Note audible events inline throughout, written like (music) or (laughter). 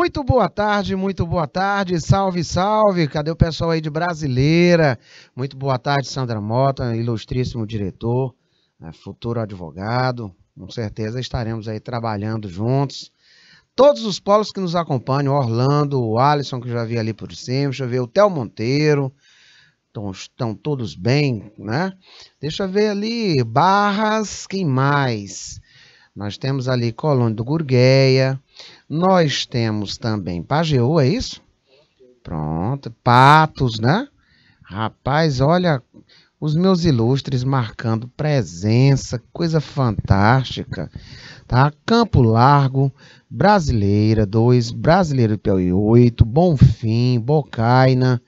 Muito boa tarde, muito boa tarde, salve, salve, cadê o pessoal aí de Brasileira? Muito boa tarde, Sandra Mota, ilustríssimo diretor, né, futuro advogado, com certeza estaremos aí trabalhando juntos. Todos os polos que nos acompanham, Orlando, o Alisson, que já vi ali por cima, deixa eu ver, o Théo Monteiro, estão, estão todos bem, né? Deixa eu ver ali, Barras, quem mais? Nós temos ali Colônia do Gurgueia, nós temos também Pajeú, é isso? Pronto, Patos, né? Rapaz, olha os meus ilustres marcando presença, coisa fantástica, tá? Campo Largo, Brasileira 2, Brasileiro Piauí 8, Bonfim, Bocaina,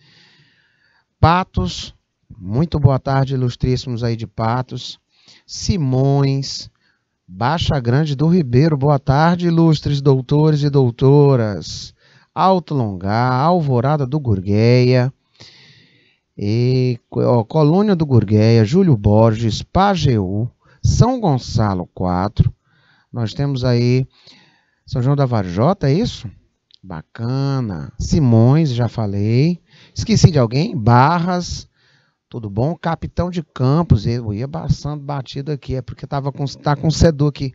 Patos, muito boa tarde, ilustríssimos aí de Patos, Simões, Baixa Grande do Ribeiro. Boa tarde, ilustres doutores e doutoras. Alto Longar, Alvorada do Gurgueia, e, ó, Colônia do Gurgueia, Júlio Borges, Pajeú, São Gonçalo 4. Nós temos aí São João da Varjota, é isso? Bacana. Simões, já falei. Esqueci de alguém? Barras, tudo bom? Capitão de Campos, eu ia passando batido aqui, é porque tava com, tá com Sedu aqui,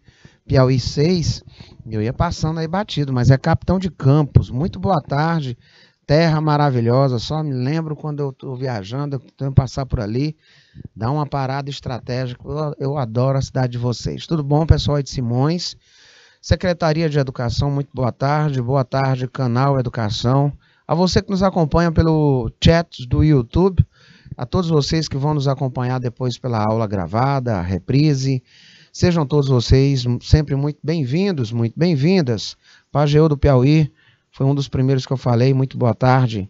Piauí 6, eu ia passando aí batido, mas é Capitão de Campos. Muito boa tarde, terra maravilhosa, só me lembro quando eu tô viajando, eu tenho que passar por ali, dá uma parada estratégica, eu, eu adoro a cidade de vocês. Tudo bom, pessoal aí de Simões? Secretaria de Educação, muito boa tarde, boa tarde, canal Educação. A você que nos acompanha pelo chat do YouTube, a todos vocês que vão nos acompanhar depois pela aula gravada, a reprise. Sejam todos vocês sempre muito bem-vindos, muito bem-vindas. Pageu do Piauí, foi um dos primeiros que eu falei, muito boa tarde.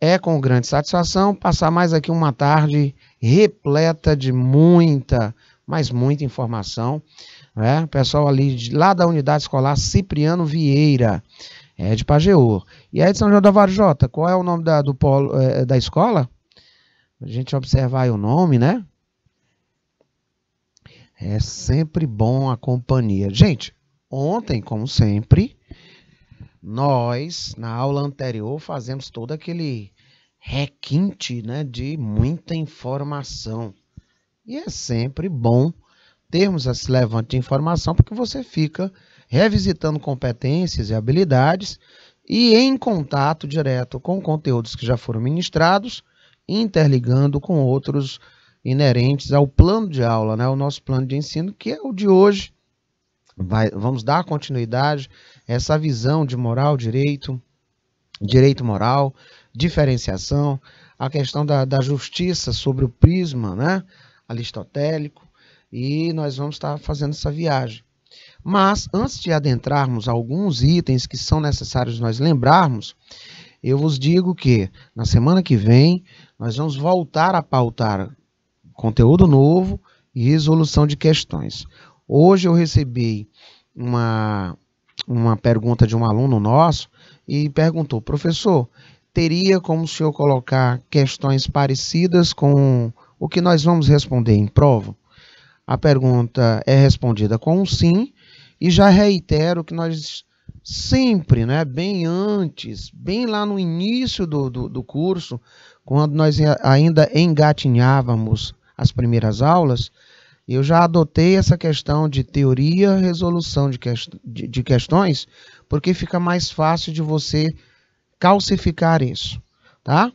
É com grande satisfação passar mais aqui uma tarde repleta de muita, mas muita informação. Né? Pessoal ali de, lá da unidade escolar Cipriano Vieira, é de Pajeú. E aí de São João da Varjota, qual é o nome da, do polo, é, da escola? a gente observar o nome, né? É sempre bom a companhia. Gente, ontem, como sempre, nós, na aula anterior, fazemos todo aquele requinte né, de muita informação. E é sempre bom termos esse levante de informação, porque você fica revisitando competências e habilidades e em contato direto com conteúdos que já foram ministrados interligando com outros inerentes ao plano de aula, né? o nosso plano de ensino, que é o de hoje. Vai, vamos dar continuidade a essa visão de moral, direito, direito moral, diferenciação, a questão da, da justiça sobre o prisma né? aristotélico, e nós vamos estar fazendo essa viagem. Mas, antes de adentrarmos alguns itens que são necessários nós lembrarmos, eu vos digo que na semana que vem nós vamos voltar a pautar conteúdo novo e resolução de questões. Hoje eu recebi uma, uma pergunta de um aluno nosso e perguntou, professor, teria como o senhor colocar questões parecidas com o que nós vamos responder em prova? A pergunta é respondida com um sim e já reitero que nós sempre, né, bem antes, bem lá no início do, do, do curso, quando nós ainda engatinhávamos as primeiras aulas, eu já adotei essa questão de teoria, resolução de, quest de, de questões, porque fica mais fácil de você calcificar isso, tá?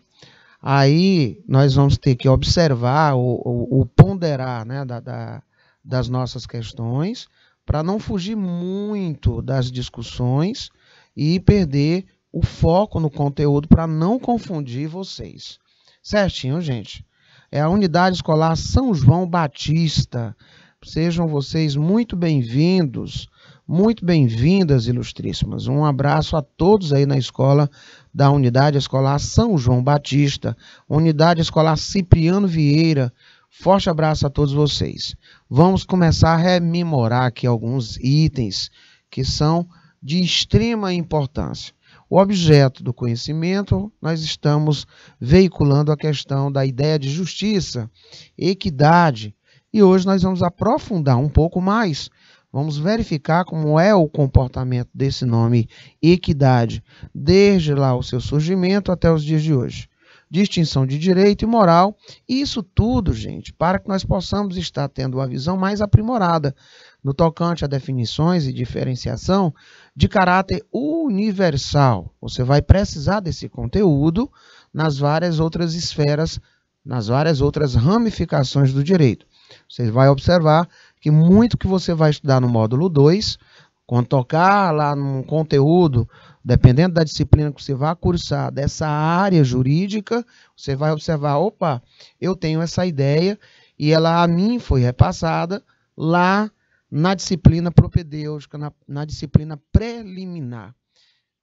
Aí nós vamos ter que observar o ponderar né, da, da, das nossas questões para não fugir muito das discussões e perder o foco no conteúdo para não confundir vocês certinho, gente. É a Unidade Escolar São João Batista. Sejam vocês muito bem-vindos, muito bem-vindas, ilustríssimas. Um abraço a todos aí na escola da Unidade Escolar São João Batista, Unidade Escolar Cipriano Vieira. Forte abraço a todos vocês. Vamos começar a rememorar aqui alguns itens que são de extrema importância o objeto do conhecimento, nós estamos veiculando a questão da ideia de justiça, equidade. E hoje nós vamos aprofundar um pouco mais. Vamos verificar como é o comportamento desse nome equidade, desde lá o seu surgimento até os dias de hoje distinção de direito e moral. Isso tudo, gente, para que nós possamos estar tendo uma visão mais aprimorada no tocante a definições e diferenciação de caráter universal. Você vai precisar desse conteúdo nas várias outras esferas, nas várias outras ramificações do direito. Você vai observar que muito que você vai estudar no módulo 2, quando tocar lá num conteúdo, dependendo da disciplina que você vai cursar dessa área jurídica, você vai observar, opa, eu tenho essa ideia e ela a mim foi repassada lá na disciplina propedêutica, na, na disciplina preliminar,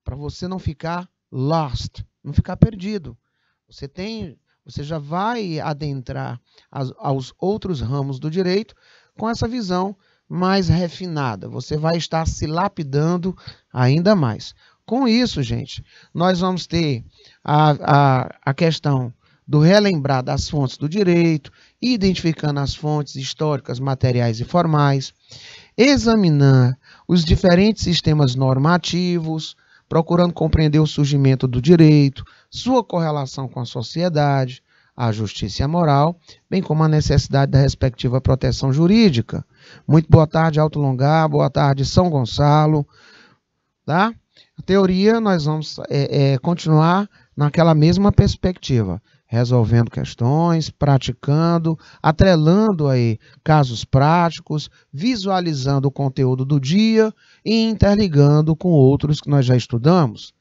para você não ficar lost, não ficar perdido. Você tem, você já vai adentrar as, aos outros ramos do direito com essa visão mais refinada. Você vai estar se lapidando ainda mais. Com isso, gente, nós vamos ter a, a, a questão do relembrar das fontes do direito, identificando as fontes históricas, materiais e formais, Examinar os diferentes sistemas normativos, procurando compreender o surgimento do direito, sua correlação com a sociedade, a justiça e a moral, bem como a necessidade da respectiva proteção jurídica. Muito boa tarde, Alto Longar, boa tarde, São Gonçalo. Tá? A teoria, nós vamos é, é, continuar naquela mesma perspectiva resolvendo questões, praticando, atrelando aí casos práticos, visualizando o conteúdo do dia e interligando com outros que nós já estudamos.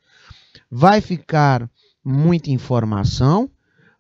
Vai ficar muita informação.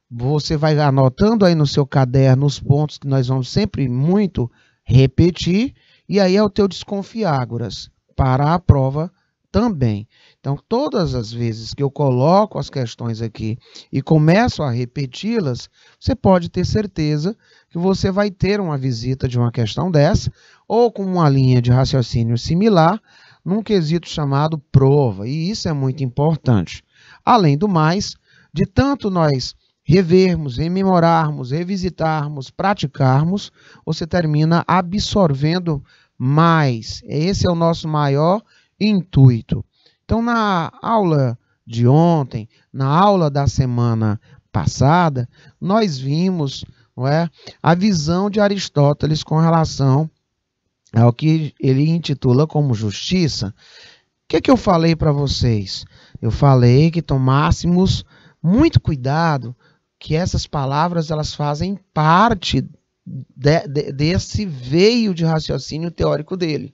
Você vai anotando aí no seu caderno os pontos que nós vamos sempre muito repetir, e aí é o teu desconfiágoras para a prova também. Então, todas as vezes que eu coloco as questões aqui e começo a repeti-las, você pode ter certeza que você vai ter uma visita de uma questão dessa, ou com uma linha de raciocínio similar, num quesito chamado prova, e isso é muito importante. Além do mais, de tanto nós revermos, rememorarmos, revisitarmos, praticarmos, você termina absorvendo mais. Esse é o nosso maior intuito. Então, na aula de ontem, na aula da semana passada, nós vimos não é, a visão de Aristóteles com relação ao que ele intitula como justiça. O que, é que eu falei para vocês? Eu falei que tomássemos muito cuidado, que essas palavras elas fazem parte de, de, desse veio de raciocínio teórico dele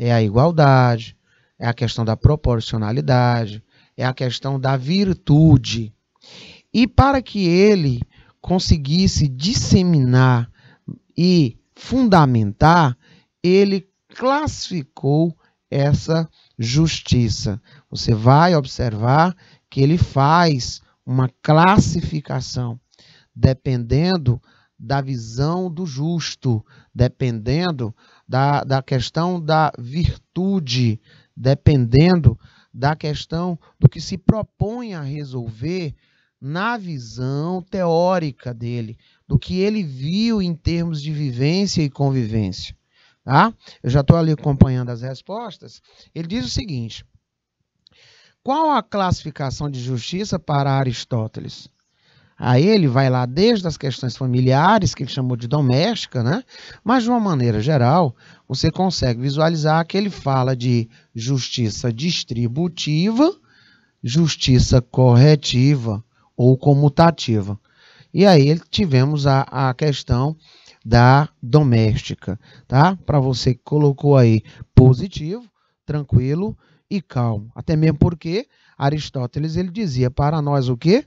é a igualdade, é a questão da proporcionalidade, é a questão da virtude. E para que ele conseguisse disseminar e fundamentar, ele classificou essa justiça. Você vai observar que ele faz uma classificação dependendo da visão do justo, dependendo da, da questão da virtude, dependendo da questão do que se propõe a resolver na visão teórica dele, do que ele viu em termos de vivência e convivência. Tá? Eu já estou ali acompanhando as respostas. Ele diz o seguinte: qual a classificação de justiça para Aristóteles? Aí ele vai lá desde as questões familiares, que ele chamou de doméstica, né? Mas de uma maneira geral, você consegue visualizar que ele fala de justiça distributiva, justiça corretiva ou comutativa. E aí tivemos a, a questão da doméstica, tá? Para você que colocou aí positivo, tranquilo e calmo. Até mesmo porque Aristóteles ele dizia para nós o quê?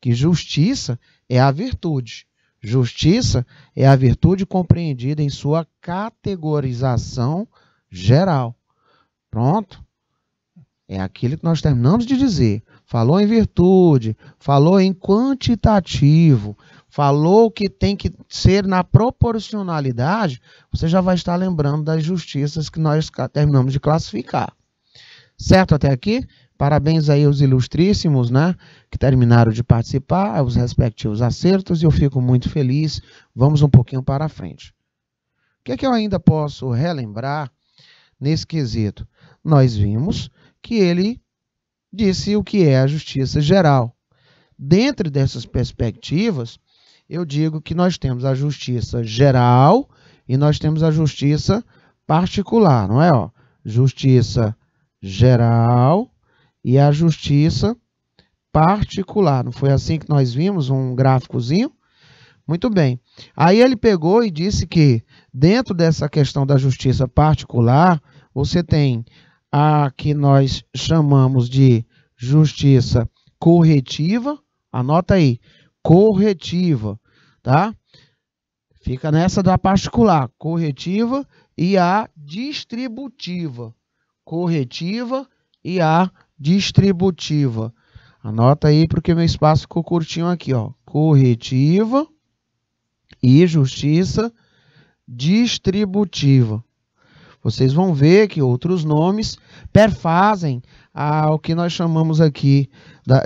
que justiça é a virtude. Justiça é a virtude compreendida em sua categorização geral. Pronto? É aquilo que nós terminamos de dizer. Falou em virtude, falou em quantitativo, falou que tem que ser na proporcionalidade, você já vai estar lembrando das justiças que nós terminamos de classificar. Certo até aqui? Parabéns aí aos ilustríssimos, né, que terminaram de participar, aos respectivos acertos, e eu fico muito feliz. Vamos um pouquinho para frente. O que é que eu ainda posso relembrar nesse quesito? Nós vimos que ele disse o que é a justiça geral. Dentro dessas perspectivas, eu digo que nós temos a justiça geral e nós temos a justiça particular, não é? justiça geral e a justiça particular. Não foi assim que nós vimos um gráficozinho? Muito bem. Aí ele pegou e disse que dentro dessa questão da justiça particular, você tem a que nós chamamos de justiça corretiva. Anota aí, corretiva, tá? Fica nessa da particular, corretiva e a distributiva. Corretiva e a distributiva. Anota aí porque meu espaço ficou curtinho aqui, ó. Corretiva e justiça distributiva. Vocês vão ver que outros nomes perfazem ao que nós chamamos aqui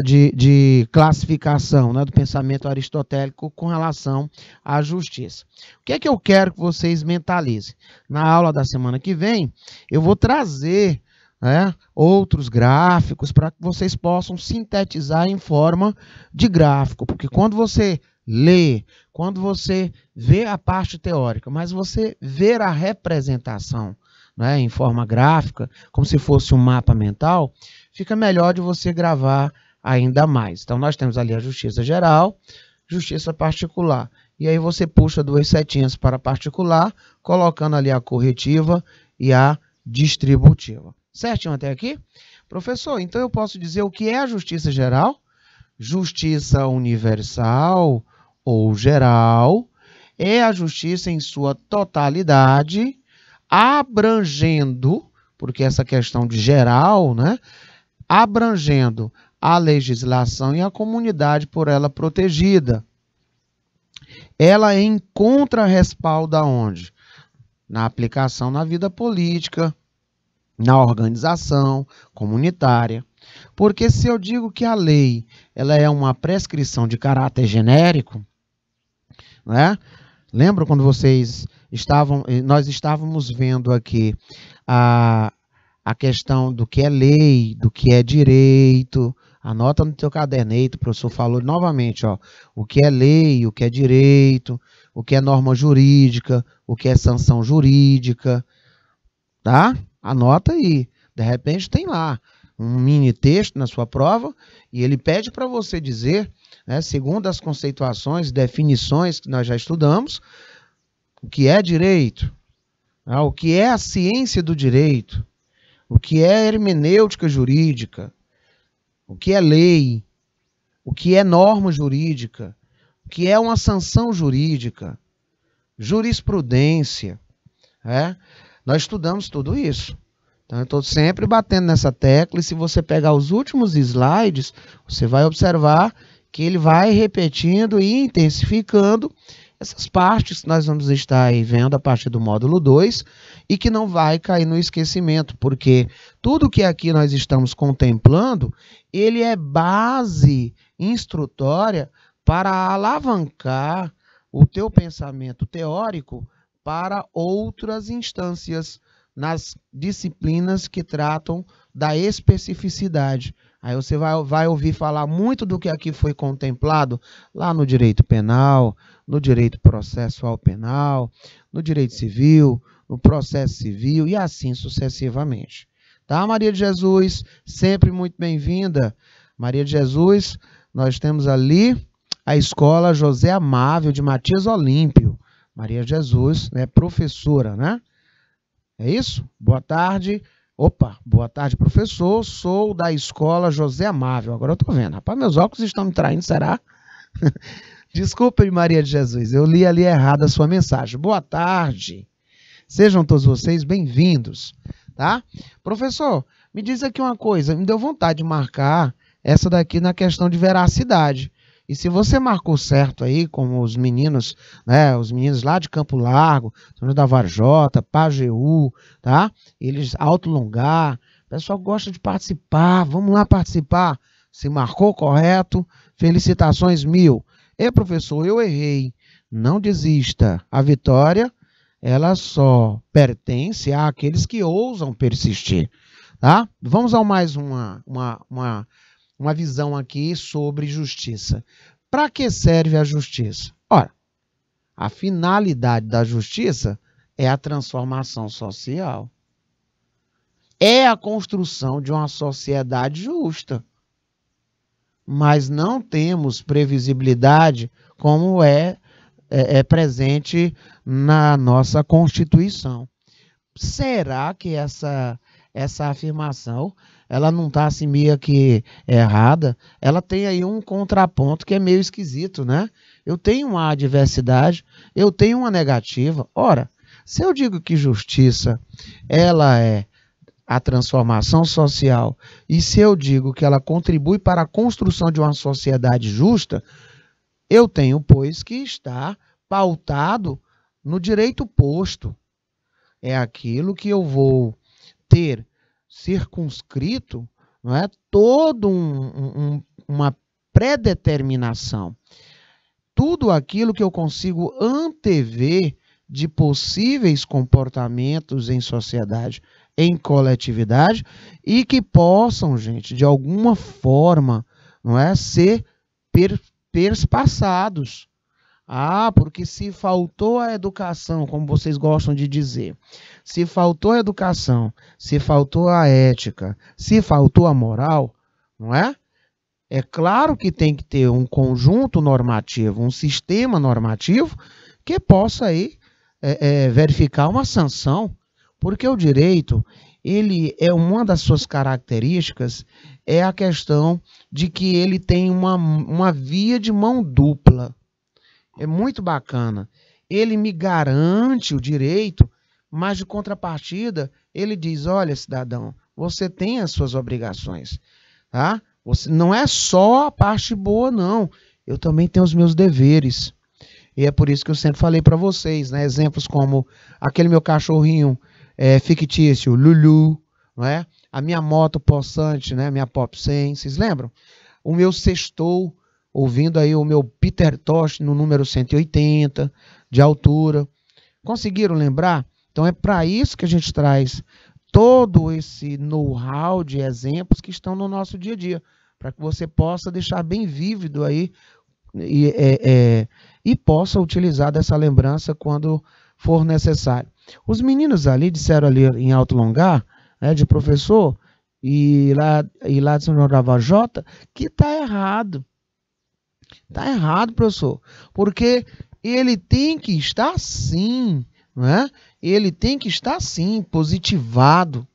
de, de classificação né, do pensamento aristotélico com relação à justiça. O que é que eu quero que vocês mentalizem? Na aula da semana que vem, eu vou trazer né, outros gráficos para que vocês possam sintetizar em forma de gráfico. Porque quando você lê, quando você vê a parte teórica, mas você ver a representação né, em forma gráfica, como se fosse um mapa mental, fica melhor de você gravar ainda mais. Então, nós temos ali a justiça geral, justiça particular. E aí você puxa duas setinhas para particular, colocando ali a corretiva e a distributiva. Certinho até aqui? Professor, então eu posso dizer o que é a justiça geral? Justiça universal ou geral é a justiça em sua totalidade, abrangendo, porque essa questão de geral, né? Abrangendo a legislação e a comunidade por ela protegida. Ela encontra respaldo aonde? Na aplicação na vida política, na organização comunitária. Porque se eu digo que a lei ela é uma prescrição de caráter genérico, né? Lembra quando vocês estavam, eh, nós estávamos vendo aqui a, a questão do que é lei, do que é direito. Anota no teu caderneito, o professor falou novamente, ó, o que é lei, o que é direito, o que é norma jurídica, o que é sanção jurídica, tá? Anota aí. De repente tem lá um mini texto na sua prova e ele pede para você dizer, né, segundo as conceituações, definições que nós já estudamos, o que é direito, né, o que é a ciência do direito, o que é hermenêutica jurídica, o que é lei, o que é norma jurídica, o que é uma sanção jurídica, jurisprudência. É? Nós estudamos tudo isso. Então, eu estou sempre batendo nessa tecla, e se você pegar os últimos slides, você vai observar que ele vai repetindo e intensificando essas partes que nós vamos estar vendo a partir do módulo 2 e que não vai cair no esquecimento, porque tudo que aqui nós estamos contemplando, ele é base instrutória para alavancar o teu pensamento teórico para outras instâncias nas disciplinas que tratam da especificidade. Aí você vai, vai ouvir falar muito do que aqui foi contemplado lá no direito penal, no direito processual penal, no direito civil, no processo civil e assim sucessivamente. Tá, Maria de Jesus? Sempre muito bem-vinda. Maria de Jesus, nós temos ali a escola José Amável de Matias Olímpio. Maria Jesus, né, professora, né? É isso? Boa tarde. Opa, boa tarde, professor. Sou da escola José Amável. Agora eu tô vendo. Rapaz, meus óculos estão me traindo, será? (laughs) Desculpe, Maria de Jesus, eu li ali errado a sua mensagem. Boa tarde. Sejam todos vocês bem-vindos, tá? Professor, me diz aqui uma coisa, me deu vontade de marcar essa daqui na questão de veracidade. E se você marcou certo aí, como os meninos, né, os meninos lá de Campo Largo, da Varjota, Pajeú, tá? Eles Alto Longar, o pessoal gosta de participar, vamos lá participar. Se marcou correto, felicitações mil. E professor, eu errei. Não desista. A vitória, ela só pertence àqueles que ousam persistir, tá? Vamos a mais uma, uma, uma uma visão aqui sobre justiça. Para que serve a justiça? Ora, a finalidade da justiça é a transformação social. É a construção de uma sociedade justa. Mas não temos previsibilidade como é, é, é presente na nossa Constituição. Será que essa, essa afirmação ela não tá assim meio que errada, ela tem aí um contraponto que é meio esquisito, né? Eu tenho uma adversidade, eu tenho uma negativa. Ora, se eu digo que justiça ela é a transformação social e se eu digo que ela contribui para a construção de uma sociedade justa, eu tenho, pois, que estar pautado no direito posto. É aquilo que eu vou ter circunscrito não é todo um, um, uma predeterminação. Tudo aquilo que eu consigo antever de possíveis comportamentos em sociedade, em coletividade e que possam, gente, de alguma forma, não é, ser per, perspassados ah, porque se faltou a educação, como vocês gostam de dizer, se faltou a educação, se faltou a ética, se faltou a moral, não é? É claro que tem que ter um conjunto normativo, um sistema normativo que possa aí é, é, verificar uma sanção, porque o direito ele é uma das suas características é a questão de que ele tem uma, uma via de mão dupla é muito bacana. Ele me garante o direito, mas de contrapartida, ele diz: olha, cidadão, você tem as suas obrigações, tá? Você, não é só a parte boa, não. Eu também tenho os meus deveres. E é por isso que eu sempre falei para vocês, né? Exemplos como aquele meu cachorrinho é, fictício, Lulu, não é? A minha moto possante, né? Minha Pop 100, vocês lembram? O meu sextou, ouvindo aí o meu Peter Tosh no número 180 de altura. Conseguiram lembrar? Então é para isso que a gente traz todo esse know-how de exemplos que estão no nosso dia a dia, para que você possa deixar bem vívido aí e, é, é, e possa utilizar dessa lembrança quando for necessário. Os meninos ali disseram ali em alto longar, né, de professor e lá e lá de São João da Vajota, que está errado. Está errado, professor, porque ele tem que estar sim, não é? Ele tem que estar sim positivado,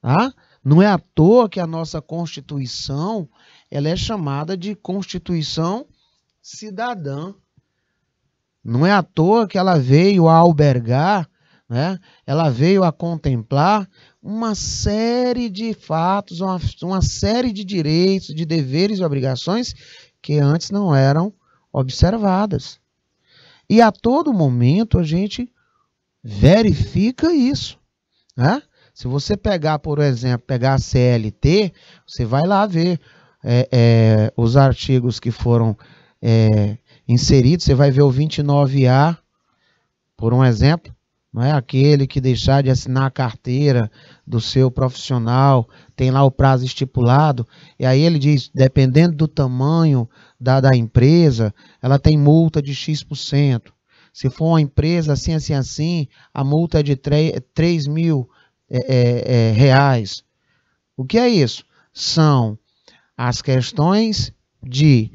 tá? Não é à toa que a nossa Constituição, ela é chamada de Constituição Cidadã. Não é à toa que ela veio a albergar, né? Ela veio a contemplar uma série de fatos, uma, uma série de direitos, de deveres e obrigações que antes não eram observadas. E a todo momento a gente verifica isso. Né? Se você pegar, por exemplo, pegar a CLT, você vai lá ver é, é, os artigos que foram é, inseridos, você vai ver o 29A, por um exemplo, não é aquele que deixar de assinar a carteira do seu profissional, tem lá o prazo estipulado, e aí ele diz, dependendo do tamanho da, da empresa, ela tem multa de X%. Se for uma empresa assim, assim, assim, a multa é de 3, 3 mil é, é, é, reais. O que é isso? São as questões de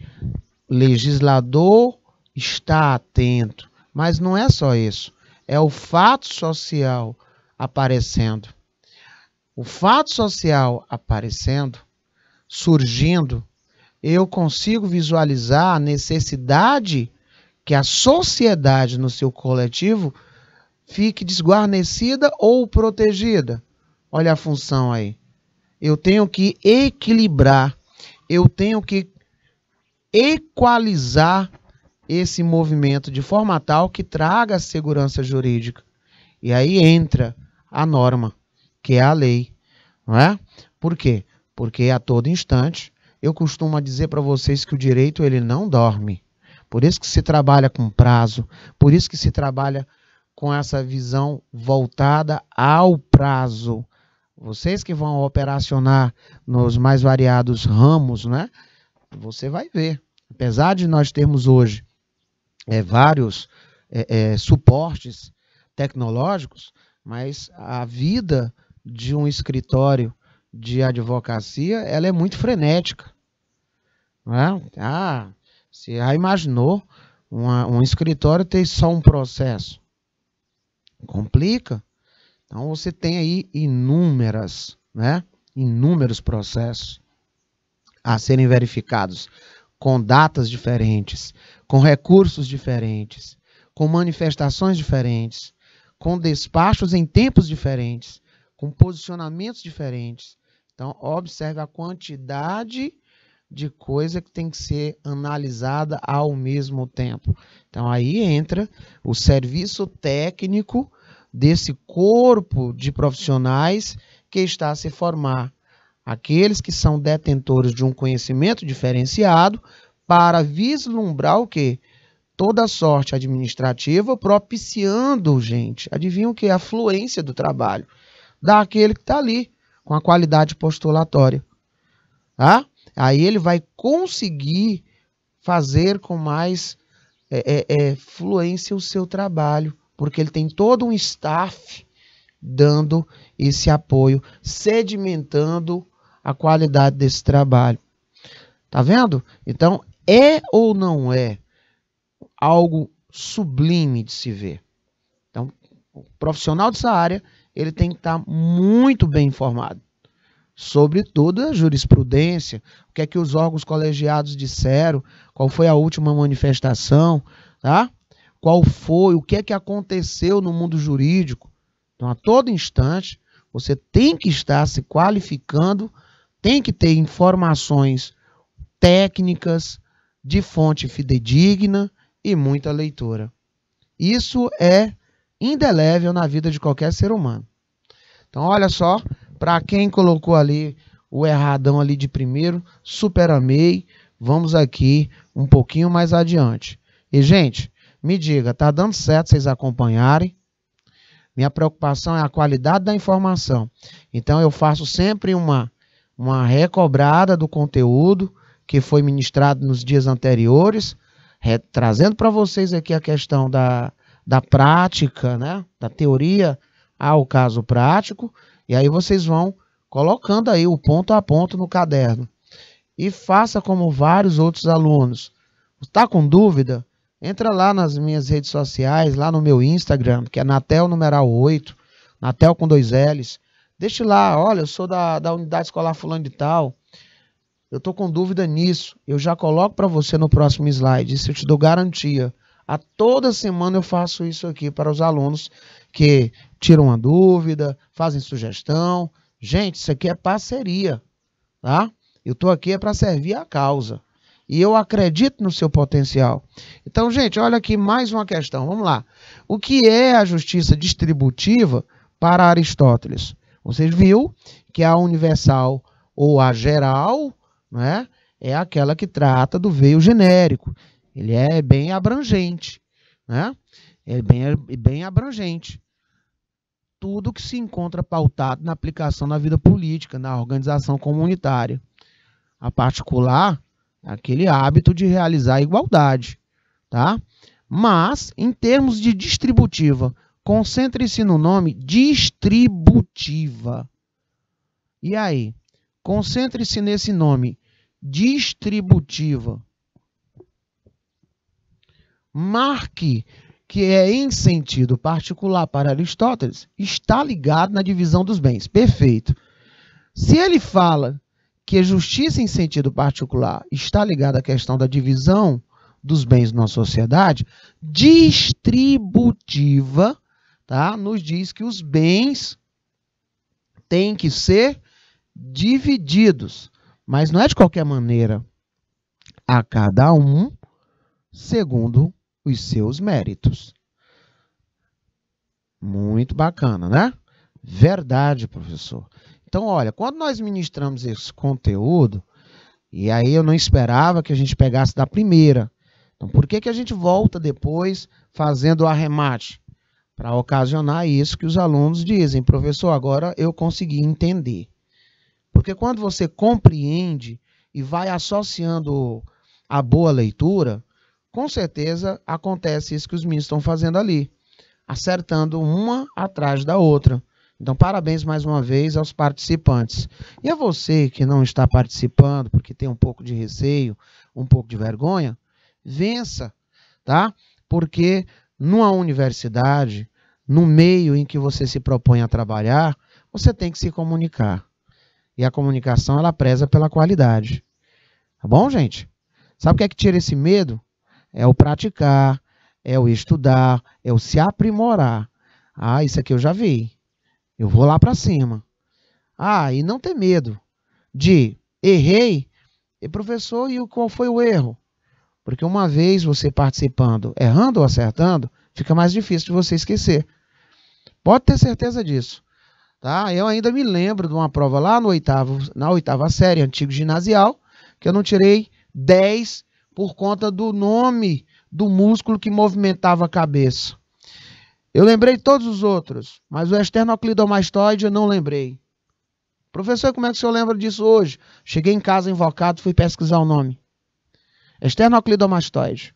legislador estar atento. Mas não é só isso é o fato social aparecendo. O fato social aparecendo, surgindo, eu consigo visualizar a necessidade que a sociedade no seu coletivo fique desguarnecida ou protegida. Olha a função aí. Eu tenho que equilibrar, eu tenho que equalizar esse movimento de forma tal que traga segurança jurídica. E aí entra a norma, que é a lei, não é? Por quê? Porque a todo instante eu costumo dizer para vocês que o direito ele não dorme. Por isso que se trabalha com prazo, por isso que se trabalha com essa visão voltada ao prazo. Vocês que vão operacionar nos mais variados ramos, né? Você vai ver. Apesar de nós termos hoje é, vários é, é, suportes tecnológicos, mas a vida de um escritório de advocacia ela é muito frenética. Né? Ah, você já imaginou uma, um escritório ter só um processo? Complica. Então você tem aí inúmeras, né? Inúmeros processos a serem verificados com datas diferentes, com recursos diferentes, com manifestações diferentes, com despachos em tempos diferentes, com posicionamentos diferentes. Então, observe a quantidade de coisa que tem que ser analisada ao mesmo tempo. Então, aí entra o serviço técnico desse corpo de profissionais que está a se formar. Aqueles que são detentores de um conhecimento diferenciado para vislumbrar o quê? Toda sorte administrativa, propiciando, gente, adivinha o que? A fluência do trabalho daquele que está ali, com a qualidade postulatória. Tá? Aí ele vai conseguir fazer com mais é, é, é, fluência o seu trabalho, porque ele tem todo um staff dando esse apoio, sedimentando a qualidade desse trabalho. Tá vendo? Então, é ou não é algo sublime de se ver? Então, o profissional dessa área, ele tem que estar muito bem informado sobre toda a jurisprudência, o que é que os órgãos colegiados disseram, qual foi a última manifestação, tá? Qual foi, o que é que aconteceu no mundo jurídico. Então, a todo instante, você tem que estar se qualificando, tem que ter informações técnicas, de fonte fidedigna e muita leitura. Isso é indelével na vida de qualquer ser humano. Então, olha só, para quem colocou ali o erradão ali de primeiro, super amei. Vamos aqui um pouquinho mais adiante. E, gente, me diga, tá dando certo vocês acompanharem? Minha preocupação é a qualidade da informação. Então, eu faço sempre uma, uma recobrada do conteúdo que foi ministrado nos dias anteriores, é, trazendo para vocês aqui a questão da, da prática, né? da teoria ao caso prático, e aí vocês vão colocando aí o ponto a ponto no caderno. E faça como vários outros alunos. Está com dúvida? Entra lá nas minhas redes sociais, lá no meu Instagram, que é Natel numeral 8, Natel com dois L's. Deixe lá, olha, eu sou da, da unidade escolar fulano de tal, eu estou com dúvida nisso. Eu já coloco para você no próximo slide. Isso eu te dou garantia. A toda semana eu faço isso aqui para os alunos que tiram uma dúvida, fazem sugestão. Gente, isso aqui é parceria, tá? Eu estou aqui é para servir a causa. E eu acredito no seu potencial. Então, gente, olha aqui mais uma questão. Vamos lá. O que é a justiça distributiva para Aristóteles? Vocês viu que a universal ou a geral é é aquela que trata do veio genérico. Ele é bem abrangente, né? É bem, é bem abrangente. Tudo que se encontra pautado na aplicação na vida política, na organização comunitária. A particular, aquele hábito de realizar a igualdade, tá? Mas, em termos de distributiva, concentre-se no nome distributiva. E aí? Concentre-se nesse nome: distributiva. Marque que é em sentido particular para Aristóteles, está ligado na divisão dos bens. Perfeito. Se ele fala que a justiça em sentido particular está ligada à questão da divisão dos bens na sociedade, distributiva, tá? Nos diz que os bens têm que ser divididos, mas não é de qualquer maneira, a cada um segundo os seus méritos. Muito bacana, né? Verdade, professor. Então, olha, quando nós ministramos esse conteúdo, e aí eu não esperava que a gente pegasse da primeira. Então, por que, que a gente volta depois fazendo o arremate? Para ocasionar isso que os alunos dizem, professor, agora eu consegui entender. Porque quando você compreende e vai associando a boa leitura, com certeza acontece isso que os meninos estão fazendo ali, acertando uma atrás da outra. Então, parabéns mais uma vez aos participantes. E a você que não está participando, porque tem um pouco de receio, um pouco de vergonha, vença, tá? Porque numa universidade, no meio em que você se propõe a trabalhar, você tem que se comunicar. E a comunicação ela preza pela qualidade. Tá bom, gente? Sabe o que é que tira esse medo? É o praticar, é o estudar, é o se aprimorar. Ah, isso aqui eu já vi. Eu vou lá para cima. Ah, e não ter medo de errei. E professor, e qual foi o erro? Porque uma vez você participando, errando ou acertando, fica mais difícil de você esquecer. Pode ter certeza disso. Tá? Eu ainda me lembro de uma prova lá no oitavo, na oitava série, antigo ginasial, que eu não tirei 10 por conta do nome do músculo que movimentava a cabeça. Eu lembrei todos os outros, mas o esternocleidomastoide eu não lembrei. Professor, como é que o senhor lembra disso hoje? Cheguei em casa invocado, fui pesquisar o nome. Esternocleidomastoide.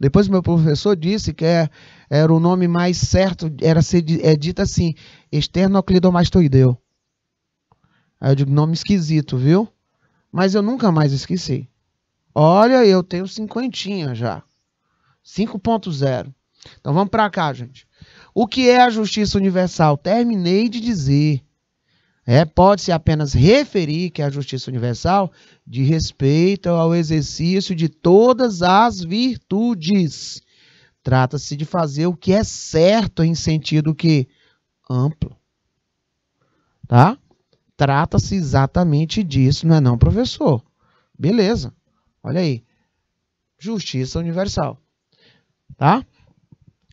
Depois meu professor disse que é, era o nome mais certo, era ser, é dito assim, esternocleidomastoideu. Aí eu digo, nome esquisito, viu? Mas eu nunca mais esqueci. Olha, eu tenho cinquentinha já. 5.0. Então vamos para cá, gente. O que é a justiça universal? Terminei de dizer. É, Pode-se apenas referir que é a justiça universal de respeito ao exercício de todas as virtudes. Trata-se de fazer o que é certo em sentido que amplo. Tá? Trata-se exatamente disso, não é não, professor? Beleza. Olha aí. Justiça universal. Tá?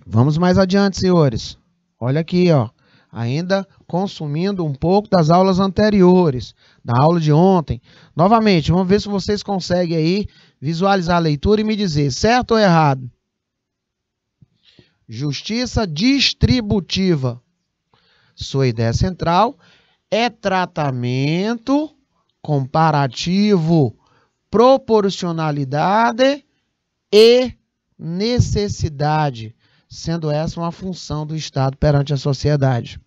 Vamos mais adiante, senhores. Olha aqui, ó ainda consumindo um pouco das aulas anteriores, da aula de ontem. Novamente, vamos ver se vocês conseguem aí visualizar a leitura e me dizer certo ou errado. Justiça distributiva. Sua ideia central é tratamento comparativo, proporcionalidade e necessidade, sendo essa uma função do Estado perante a sociedade.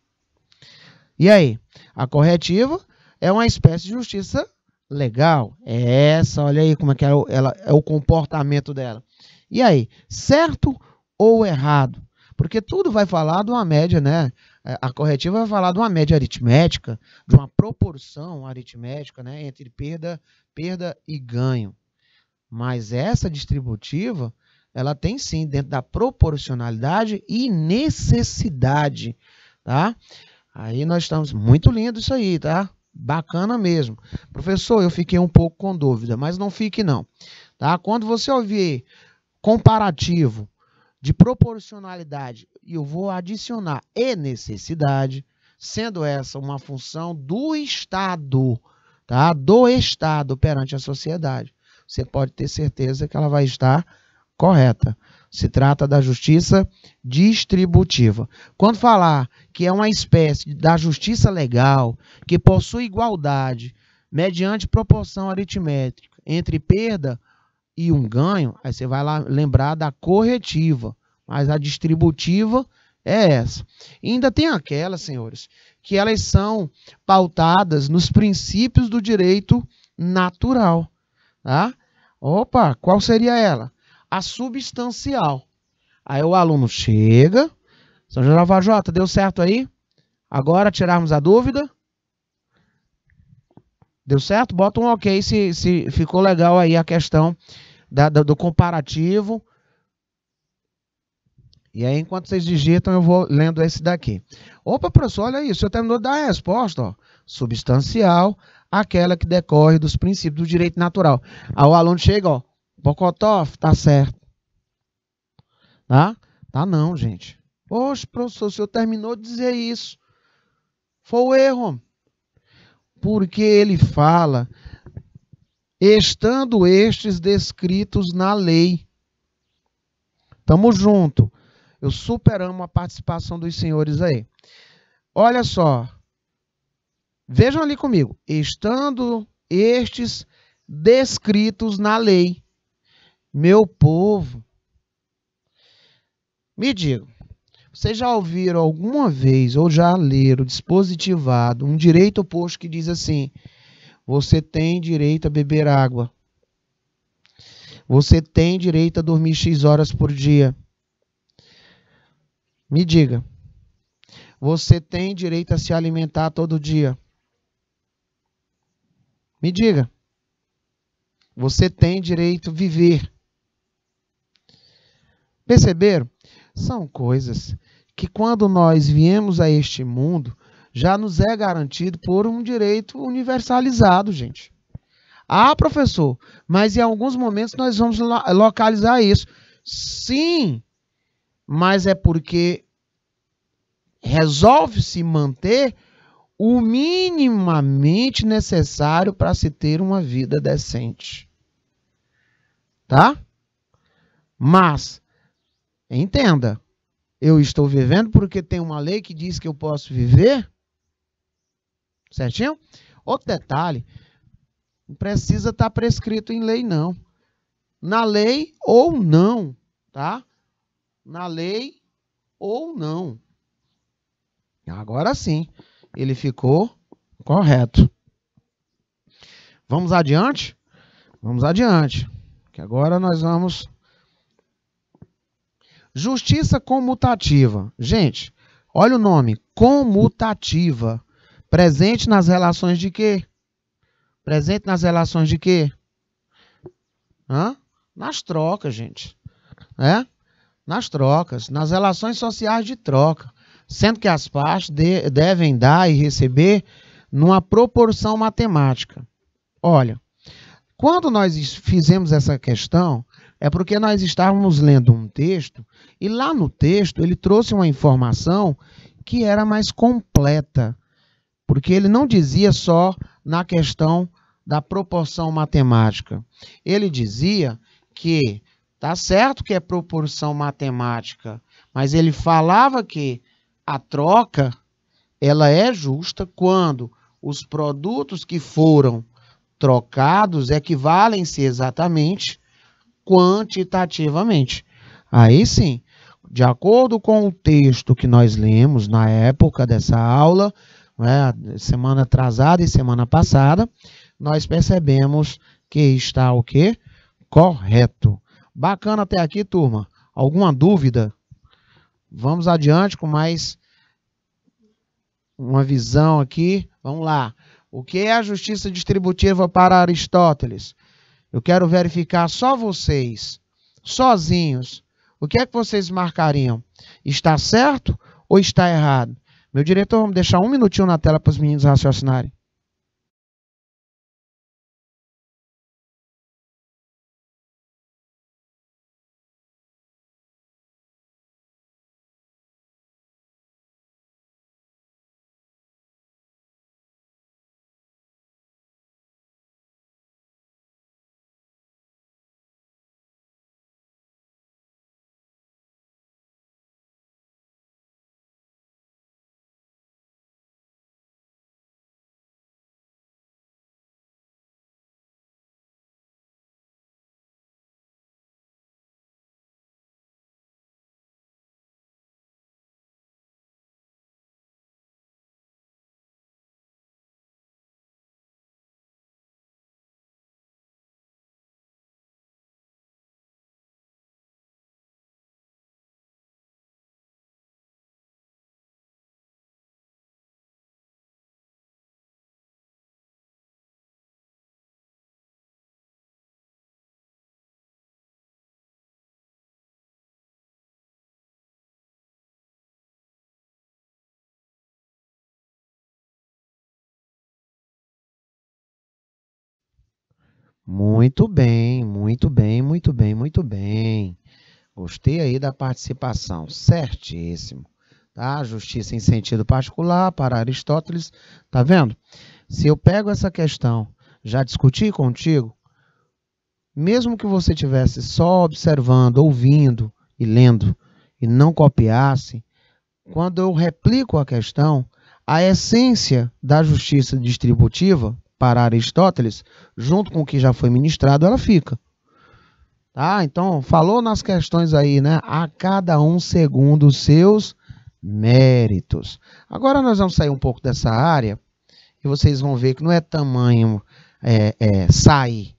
E aí? A corretiva é uma espécie de justiça legal. É essa, olha aí como é que é, o, ela, é o comportamento dela. E aí, certo ou errado? Porque tudo vai falar de uma média, né? É, a corretiva vai falar de uma média aritmética, de uma proporção aritmética, né? Entre perda, perda e ganho. Mas essa distributiva, ela tem sim dentro da proporcionalidade e necessidade, tá? Aí nós estamos muito lindo isso aí, tá? Bacana mesmo. Professor, eu fiquei um pouco com dúvida, mas não fique não. Tá? Quando você ouvir comparativo de proporcionalidade, e eu vou adicionar e necessidade, sendo essa uma função do Estado, tá? Do Estado perante a sociedade. Você pode ter certeza que ela vai estar correta. Se trata da justiça distributiva. Quando falar que é uma espécie da justiça legal que possui igualdade mediante proporção aritmétrica entre perda e um ganho, aí você vai lá lembrar da corretiva, mas a distributiva é essa. E ainda tem aquelas, senhores, que elas são pautadas nos princípios do direito natural, tá? Opa, qual seria ela? a substancial. Aí o aluno chega, São José Vajota, deu certo aí? Agora tirarmos a dúvida? Deu certo? Bota um ok se, se ficou legal aí a questão da, da, do comparativo. E aí, enquanto vocês digitam, eu vou lendo esse daqui. Opa, professor, olha isso, eu terminou de dar a resposta, ó. Substancial, aquela que decorre dos princípios do direito natural. Aí o aluno chega, ó, Bocotó, tá certo. Tá? Tá não, gente. Poxa, professor, o senhor terminou de dizer isso. Foi o erro. Porque ele fala, estando estes descritos na lei. Tamo junto. Eu superamo a participação dos senhores aí. Olha só. Vejam ali comigo. Estando estes descritos na lei. Meu povo. Me diga, vocês já ouviram alguma vez ou já leram dispositivado um direito oposto que diz assim: você tem direito a beber água. Você tem direito a dormir X horas por dia. Me diga. Você tem direito a se alimentar todo dia. Me diga. Você tem direito a viver. Perceberam? São coisas que quando nós viemos a este mundo, já nos é garantido por um direito universalizado, gente. Ah, professor, mas em alguns momentos nós vamos localizar isso. Sim, mas é porque resolve-se manter o minimamente necessário para se ter uma vida decente. Tá? Mas Entenda. Eu estou vivendo porque tem uma lei que diz que eu posso viver. Certinho? Outro detalhe, não precisa estar tá prescrito em lei, não. Na lei ou não, tá? Na lei ou não. Agora sim, ele ficou correto. Vamos adiante? Vamos adiante, que agora nós vamos Justiça comutativa. Gente, olha o nome. Comutativa. Presente nas relações de quê? Presente nas relações de quê? Hã? Nas trocas, gente. É? Nas trocas. Nas relações sociais de troca. Sendo que as partes de, devem dar e receber numa proporção matemática. Olha, quando nós fizemos essa questão, é porque nós estávamos lendo um texto e lá no texto ele trouxe uma informação que era mais completa, porque ele não dizia só na questão da proporção matemática. Ele dizia que tá certo que é proporção matemática, mas ele falava que a troca ela é justa quando os produtos que foram trocados equivalem-se é exatamente quantitativamente. Aí sim, de acordo com o texto que nós lemos na época dessa aula, né, semana atrasada e semana passada, nós percebemos que está o quê? Correto. Bacana até aqui, turma. Alguma dúvida? Vamos adiante com mais uma visão aqui. Vamos lá. O que é a justiça distributiva para Aristóteles? Eu quero verificar só vocês, sozinhos. O que é que vocês marcariam? Está certo ou está errado? Meu diretor, vamos deixar um minutinho na tela para os meninos raciocinarem. Muito bem, muito bem, muito bem, muito bem. Gostei aí da participação, certíssimo. Tá? Justiça em sentido particular para Aristóteles, tá vendo? Se eu pego essa questão, já discuti contigo, mesmo que você tivesse só observando, ouvindo e lendo e não copiasse, quando eu replico a questão, a essência da justiça distributiva para Aristóteles, junto com o que já foi ministrado, ela fica. Tá? Então, falou nas questões aí, né? A cada um segundo os seus méritos. Agora nós vamos sair um pouco dessa área e vocês vão ver que não é tamanho é, é, sair.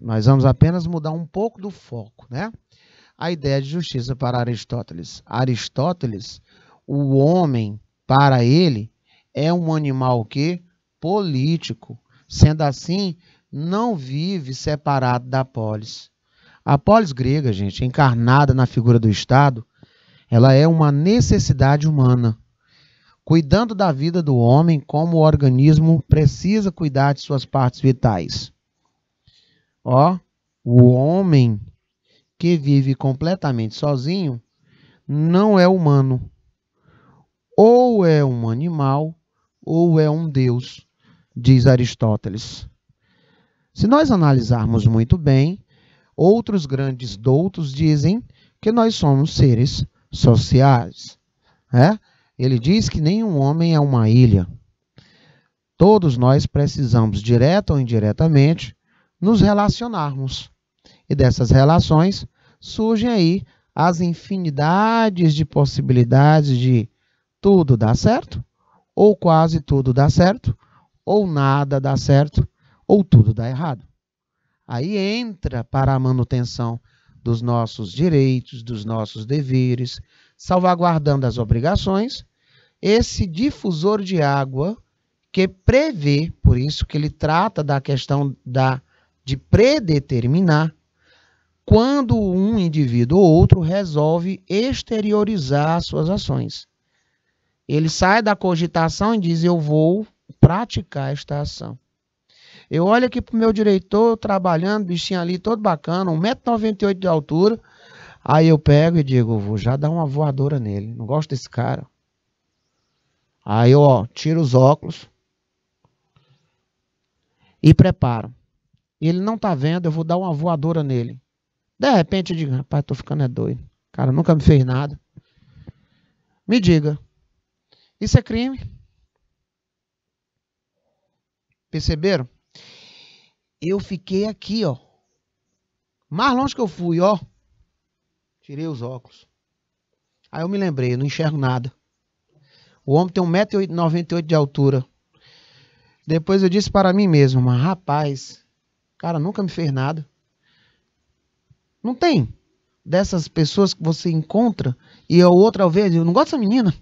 Nós vamos apenas mudar um pouco do foco, né? A ideia de justiça para Aristóteles. Aristóteles, o homem, para ele, é um animal que político. Sendo assim, não vive separado da polis. A polis grega, gente, encarnada na figura do Estado, ela é uma necessidade humana. Cuidando da vida do homem como o organismo precisa cuidar de suas partes vitais. Ó, o homem que vive completamente sozinho não é humano. Ou é um animal ou é um Deus, diz Aristóteles. Se nós analisarmos muito bem, outros grandes doutos dizem que nós somos seres sociais. É? Ele diz que nenhum homem é uma ilha. Todos nós precisamos, direta ou indiretamente, nos relacionarmos. E dessas relações surgem aí as infinidades de possibilidades de tudo dar certo ou quase tudo dá certo, ou nada dá certo, ou tudo dá errado. Aí entra para a manutenção dos nossos direitos, dos nossos deveres, salvaguardando as obrigações, esse difusor de água que prevê, por isso que ele trata da questão da de predeterminar quando um indivíduo ou outro resolve exteriorizar suas ações. Ele sai da cogitação e diz: Eu vou praticar esta ação. Eu olho aqui pro meu diretor trabalhando, bichinho ali todo bacana, 1,98m de altura. Aí eu pego e digo: Vou já dar uma voadora nele. Não gosto desse cara. Aí eu ó, tiro os óculos e preparo. Ele não tá vendo, eu vou dar uma voadora nele. De repente eu digo, rapaz, tô ficando é doido. Cara, nunca me fez nada. Me diga, isso é crime. Perceberam? Eu fiquei aqui, ó. Mais longe que eu fui, ó. Tirei os óculos. Aí eu me lembrei, eu não enxergo nada. O homem tem 1,98m de altura. Depois eu disse para mim mesmo, mas rapaz, cara nunca me fez nada. Não tem dessas pessoas que você encontra e a é outra vez, eu não gosto dessa menina.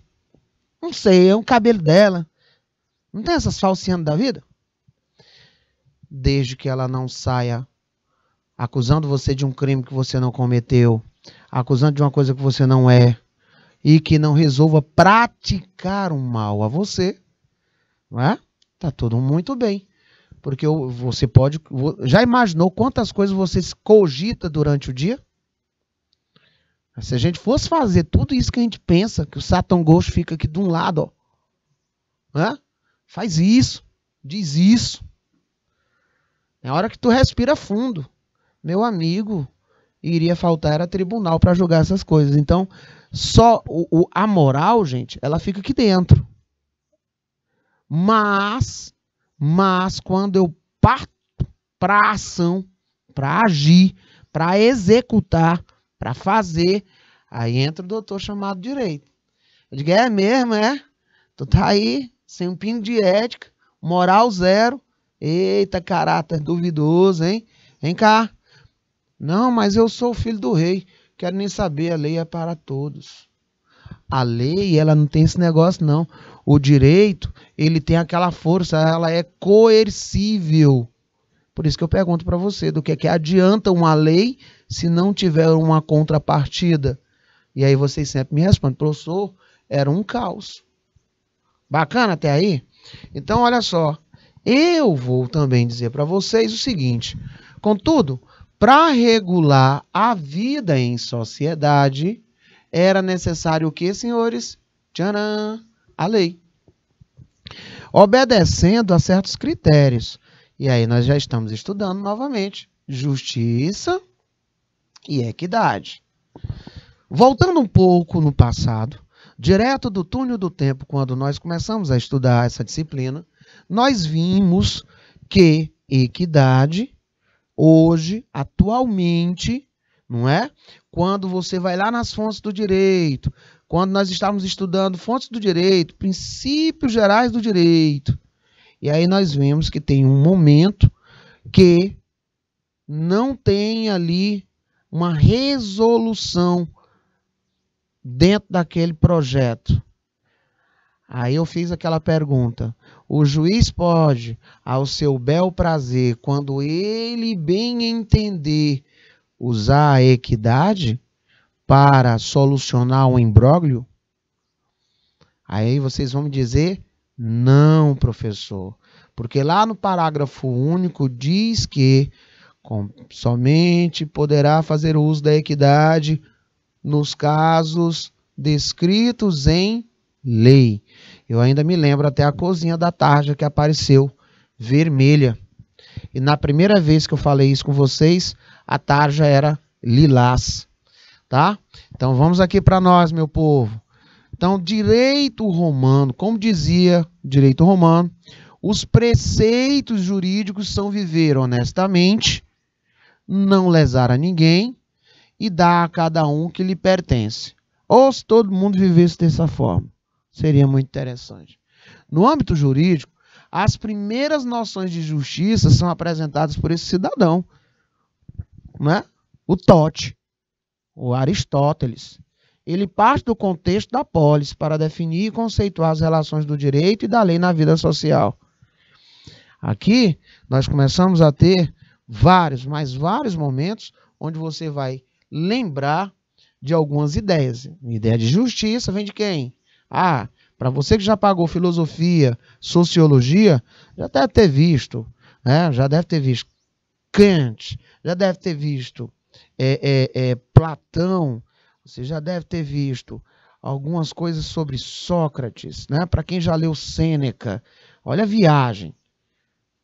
Não sei, é um cabelo dela. Não tem essas falsinhas da vida? Desde que ela não saia acusando você de um crime que você não cometeu, acusando de uma coisa que você não é, e que não resolva praticar um mal a você, não é? Tá tudo muito bem. Porque você pode. Já imaginou quantas coisas você cogita durante o dia? Se a gente fosse fazer tudo isso que a gente pensa, que o Satan Ghost fica aqui de um lado, ó. Faz isso, diz isso. Na é hora que tu respira fundo, meu amigo, iria faltar era tribunal para julgar essas coisas. Então, só o, o, a moral, gente, ela fica aqui dentro. Mas, mas quando eu parto para ação, para agir, para executar, para fazer. Aí entra o doutor chamado direito. Eu digo, é mesmo, é? Tu tá aí, sem um pingo de ética, moral zero. Eita, caráter duvidoso, hein? Vem cá. Não, mas eu sou filho do rei. Quero nem saber, a lei é para todos. A lei, ela não tem esse negócio, não. O direito, ele tem aquela força, ela é coercível. Por isso que eu pergunto para você, do que é que adianta uma lei se não tiver uma contrapartida? E aí vocês sempre me respondem, professor, era um caos. Bacana até aí? Então, olha só, eu vou também dizer para vocês o seguinte: contudo, para regular a vida em sociedade, era necessário o que, senhores? Tcharam! A lei. Obedecendo a certos critérios. E aí nós já estamos estudando novamente justiça e equidade. Voltando um pouco no passado, direto do túnel do tempo, quando nós começamos a estudar essa disciplina, nós vimos que equidade hoje, atualmente, não é? Quando você vai lá nas fontes do direito, quando nós estávamos estudando fontes do direito, princípios gerais do direito, e aí nós vemos que tem um momento que não tem ali uma resolução dentro daquele projeto. Aí eu fiz aquela pergunta: o juiz pode, ao seu bel prazer, quando ele bem entender, usar a equidade para solucionar o um imbróglio? Aí vocês vão me dizer não, professor, porque lá no parágrafo único diz que com, somente poderá fazer uso da equidade nos casos descritos em lei. Eu ainda me lembro até a cozinha da tarja que apareceu, vermelha. E na primeira vez que eu falei isso com vocês, a tarja era lilás, tá? Então vamos aqui para nós, meu povo. Então, direito romano, como dizia direito romano, os preceitos jurídicos são viver honestamente, não lesar a ninguém e dar a cada um que lhe pertence. Ou se todo mundo vivesse dessa forma, seria muito interessante. No âmbito jurídico, as primeiras noções de justiça são apresentadas por esse cidadão, né? o Tote, o Aristóteles ele parte do contexto da polis para definir e conceituar as relações do direito e da lei na vida social. Aqui nós começamos a ter vários, mas vários momentos onde você vai lembrar de algumas ideias. A ideia de justiça vem de quem? Ah, para você que já pagou filosofia, sociologia, já deve ter visto, né? já deve ter visto Kant, já deve ter visto é, é, é, Platão, você já deve ter visto algumas coisas sobre Sócrates, né? Para quem já leu Sêneca, olha a viagem.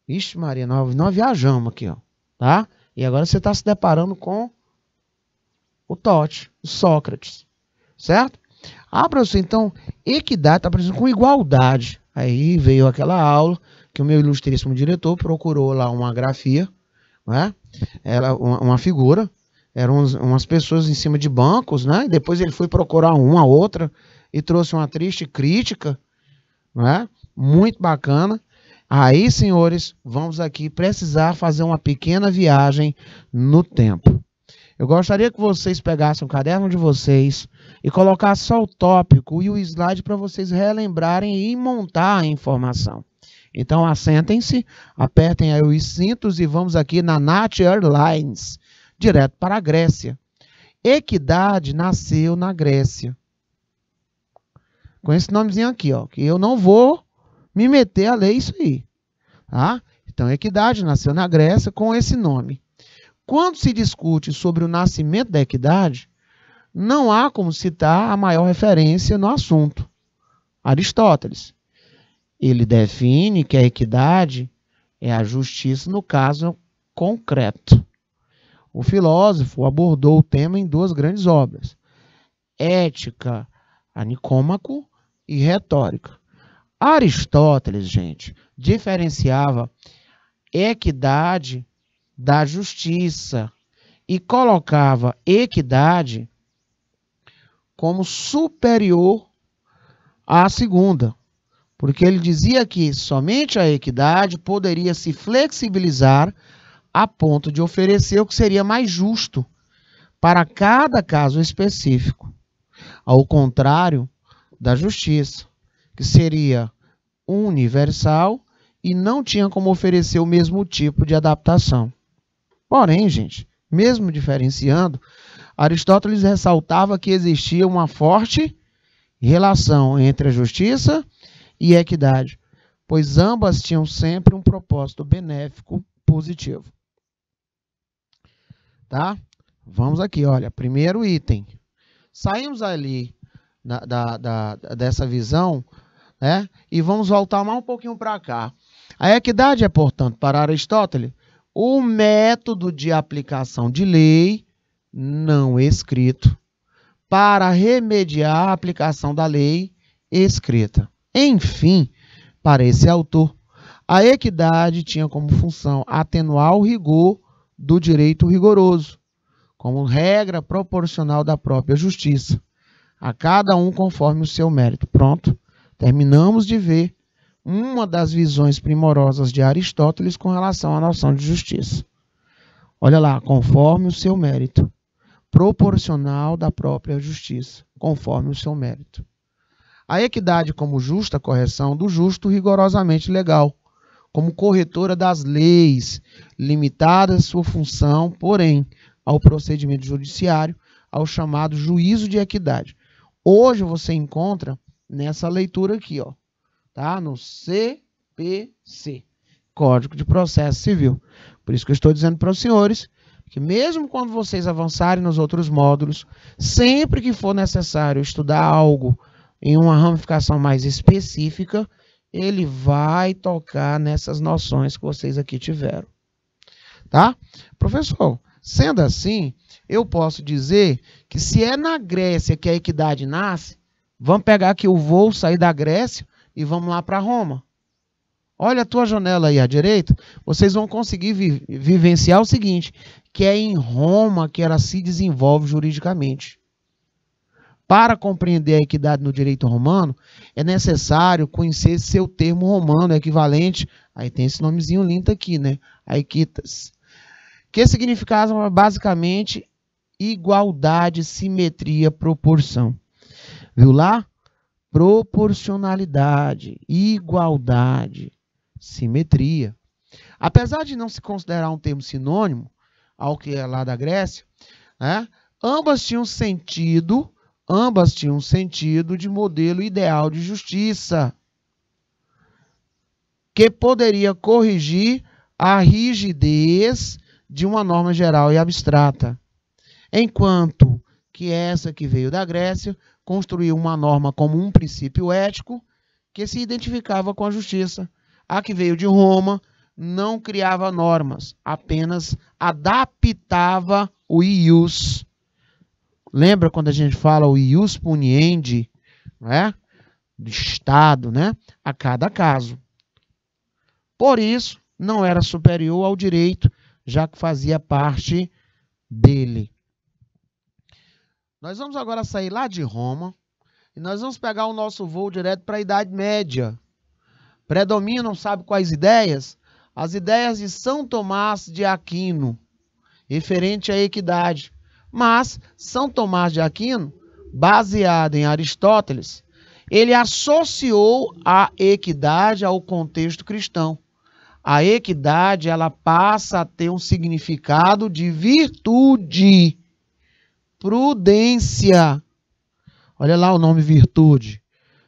Ixi, Maria, nós, nós viajamos aqui, ó, tá? E agora você está se deparando com o Tote, o Sócrates, certo? Abra-se ah, então equidade, está aparecendo com igualdade. Aí veio aquela aula que o meu ilustríssimo diretor procurou lá uma grafia, né? Ela, uma, uma figura eram uns, umas pessoas em cima de bancos, né? E depois ele foi procurar uma outra e trouxe uma triste crítica, né? Muito bacana. Aí, senhores, vamos aqui precisar fazer uma pequena viagem no tempo. Eu gostaria que vocês pegassem o caderno de vocês e colocassem só o tópico e o slide para vocês relembrarem e montar a informação. Então, assentem-se, apertem aí os cintos e vamos aqui na Nath Airlines direto para a Grécia. Equidade nasceu na Grécia. Com esse nomezinho aqui, ó, que eu não vou me meter a ler isso aí. Tá? Então, Equidade nasceu na Grécia com esse nome. Quando se discute sobre o nascimento da equidade, não há como citar a maior referência no assunto, Aristóteles. Ele define que a equidade é a justiça no caso concreto. O filósofo abordou o tema em duas grandes obras: Ética, a Nicômaco, e Retórica. Aristóteles, gente, diferenciava equidade da justiça e colocava equidade como superior à segunda, porque ele dizia que somente a equidade poderia se flexibilizar a ponto de oferecer o que seria mais justo para cada caso específico, ao contrário da justiça, que seria universal e não tinha como oferecer o mesmo tipo de adaptação. Porém, gente, mesmo diferenciando, Aristóteles ressaltava que existia uma forte relação entre a justiça e a equidade, pois ambas tinham sempre um propósito benéfico positivo tá? Vamos aqui, olha, primeiro item. Saímos ali da, da, da dessa visão, né? E vamos voltar mais um pouquinho para cá. A equidade é, portanto, para Aristóteles, o método de aplicação de lei não escrito para remediar a aplicação da lei escrita. Enfim, para esse autor, a equidade tinha como função atenuar o rigor do direito rigoroso, como regra proporcional da própria justiça, a cada um conforme o seu mérito. Pronto, terminamos de ver uma das visões primorosas de Aristóteles com relação à noção de justiça. Olha lá, conforme o seu mérito, proporcional da própria justiça, conforme o seu mérito. A equidade como justa correção do justo rigorosamente legal, como corretora das leis, limitada sua função, porém, ao procedimento judiciário, ao chamado juízo de equidade. Hoje você encontra nessa leitura aqui, ó, tá? No CPC, Código de Processo Civil. Por isso que eu estou dizendo para os senhores que mesmo quando vocês avançarem nos outros módulos, sempre que for necessário estudar algo em uma ramificação mais específica, ele vai tocar nessas noções que vocês aqui tiveram. Tá? Professor, sendo assim, eu posso dizer que se é na Grécia que a equidade nasce, vamos pegar aqui o voo, sair da Grécia e vamos lá para Roma. Olha a tua janela aí à direita, vocês vão conseguir vi vivenciar o seguinte, que é em Roma que ela se desenvolve juridicamente. Para compreender a equidade no direito romano, é necessário conhecer seu termo romano equivalente. Aí tem esse nomezinho lindo aqui, né? Aequitas, tá- Que significava basicamente igualdade, simetria, proporção. Viu lá? Proporcionalidade, igualdade, simetria. Apesar de não se considerar um termo sinônimo ao que é lá da Grécia, né, ambas tinham sentido Ambas tinham um sentido de modelo ideal de justiça, que poderia corrigir a rigidez de uma norma geral e abstrata. Enquanto que essa que veio da Grécia construiu uma norma como um princípio ético que se identificava com a justiça. A que veio de Roma não criava normas, apenas adaptava o ius Lembra quando a gente fala o ius puniendi, né? Do Estado, né? A cada caso. Por isso, não era superior ao direito, já que fazia parte dele. Nós vamos agora sair lá de Roma e nós vamos pegar o nosso voo direto para a Idade Média. Predominam, sabe quais ideias? As ideias de São Tomás de Aquino, referente à equidade. Mas São Tomás de Aquino, baseado em Aristóteles, ele associou a equidade ao contexto cristão. A equidade ela passa a ter um significado de virtude, prudência. Olha lá o nome virtude.